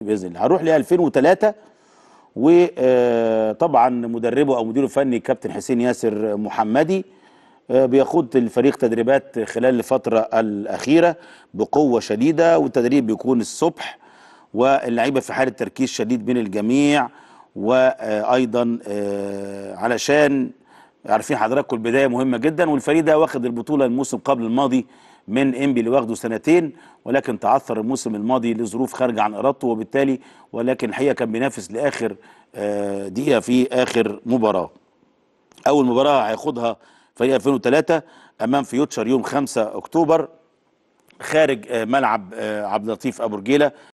باذن الله هروح ل 2003 وطبعا مدربه او مديره الفني الكابتن حسين ياسر محمدي آه، بيخوض الفريق تدريبات خلال الفتره الاخيره بقوه شديده والتدريب بيكون الصبح واللعيبه في حاله تركيز شديد بين الجميع وايضا آه، علشان عارفين حضراتكم البدايه مهمه جدا والفريق ده واخد البطوله الموسم قبل الماضي من انبي اللي واخده سنتين ولكن تعثر الموسم الماضي لظروف خارجه عن ارادته وبالتالي ولكن الحقيقه كان بينافس لاخر آه، دقيقه في اخر مباراه. اول مباراه هياخدها فريق 2003 امام فيوتشر يوم 5 اكتوبر خارج آه، ملعب آه، عبد اللطيف ابو رجيله